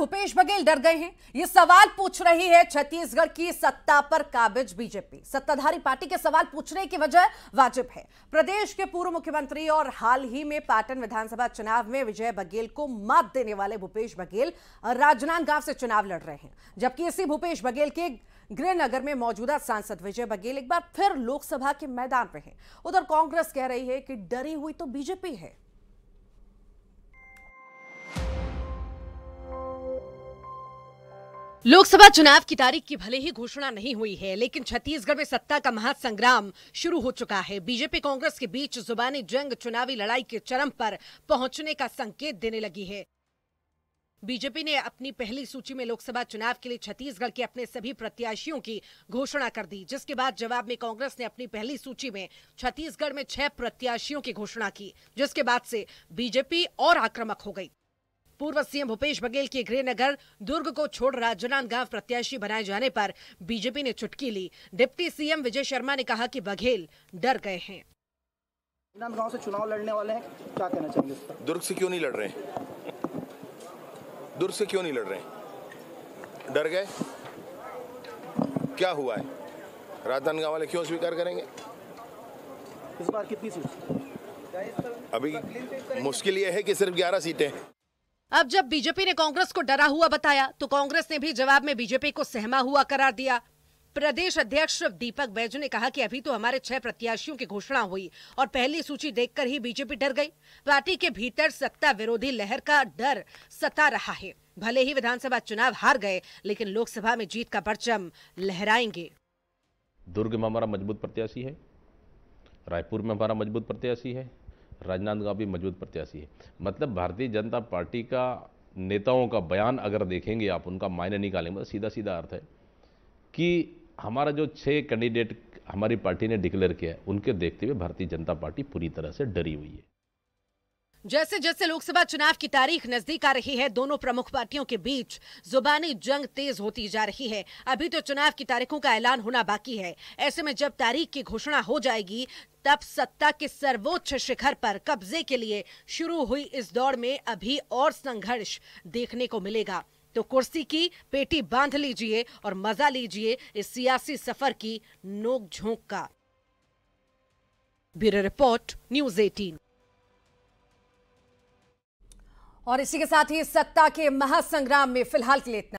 भूपेश बघेल डर गए हैं ये सवाल पूछ रही है छत्तीसगढ़ की सत्ता पर काबिज बीजेपी सत्ताधारी पार्टी के सवाल पूछने की वजह वाजिब है प्रदेश के पूर्व मुख्यमंत्री और हाल ही में पाटन विधानसभा चुनाव में विजय बघेल को मात देने वाले भूपेश बघेल राजनांदगांव से चुनाव लड़ रहे हैं जबकि इसी भूपेश बघेल के गृहनगर में मौजूदा सांसद विजय बघेल एक बार फिर लोकसभा के मैदान में है उधर कांग्रेस कह रही है कि डरी हुई तो बीजेपी है लोकसभा चुनाव की तारीख की भले ही घोषणा नहीं हुई है लेकिन छत्तीसगढ़ में सत्ता का महासंग्राम शुरू हो चुका है बीजेपी कांग्रेस के बीच जुबानी जंग चुनावी लड़ाई के चरम पर पहुंचने का संकेत देने लगी है बीजेपी ने अपनी पहली सूची में लोकसभा चुनाव के लिए छत्तीसगढ़ के अपने सभी प्रत्याशियों की घोषणा कर दी जिसके बाद जवाब में कांग्रेस ने अपनी पहली सूची में छत्तीसगढ़ में छह प्रत्याशियों की घोषणा की जिसके बाद से बीजेपी और आक्रामक हो गई पूर्व सीएम भूपेश बघेल के गृहनगर दुर्ग को छोड़ राजनांदगांव प्रत्याशी बनाए जाने पर बीजेपी ने चुटकी ली डिप्टी सीएम विजय शर्मा ने कहा कि बघेल डर गए हैं गांव से चुनाव लड़ने वाले हैं क्या कहना चाहेंगे दुर्ग से क्यों नहीं लड़ रहे हैं दुर्ग से क्यों नहीं लड़ रहे हैं डर गए क्या हुआ है राजनांदगांव वाले क्यों स्वीकार करेंगे इस बार कितनी सीट अभी मुश्किल ये है कि सिर्फ ग्यारह सीटें अब जब बीजेपी ने कांग्रेस को डरा हुआ बताया तो कांग्रेस ने भी जवाब में बीजेपी को सहमा हुआ करार दिया प्रदेश अध्यक्ष दीपक बैज ने कहा कि अभी तो हमारे छह प्रत्याशियों की घोषणा हुई और पहली सूची देखकर ही बीजेपी डर गई पार्टी के भीतर सत्ता विरोधी लहर का डर सता रहा है भले ही विधानसभा चुनाव हार गए लेकिन लोकसभा में जीत का परचम लहराएंगे दुर्ग में हमारा मजबूत प्रत्याशी है रायपुर में हमारा मजबूत प्रत्याशी है राजनांदगांव भी मजबूत प्रत्याशी है मतलब भारतीय जनता पार्टी का नेताओं का बयान अगर देखेंगे आप उनका मायने निकालेंगे मतलब सीधा सीधा अर्थ है कि हमारा जो छः कैंडिडेट हमारी पार्टी ने डिक्लेयर किया है उनके देखते हुए भारतीय जनता पार्टी पूरी तरह से डरी हुई है जैसे जैसे लोकसभा चुनाव की तारीख नजदीक आ रही है दोनों प्रमुख पार्टियों के बीच जुबानी जंग तेज होती जा रही है अभी तो चुनाव की तारीखों का ऐलान होना बाकी है ऐसे में जब तारीख की घोषणा हो जाएगी तब सत्ता के सर्वोच्च शिखर पर कब्जे के लिए शुरू हुई इस दौड़ में अभी और संघर्ष देखने को मिलेगा तो कुर्सी की पेटी बांध लीजिए और मजा लीजिए इस सियासी सफर की नोक झोंक का ब्यूरो रिपोर्ट न्यूज एटीन और इसी के साथ ही सत्ता के महासंग्राम में फिलहाल के लिए इतना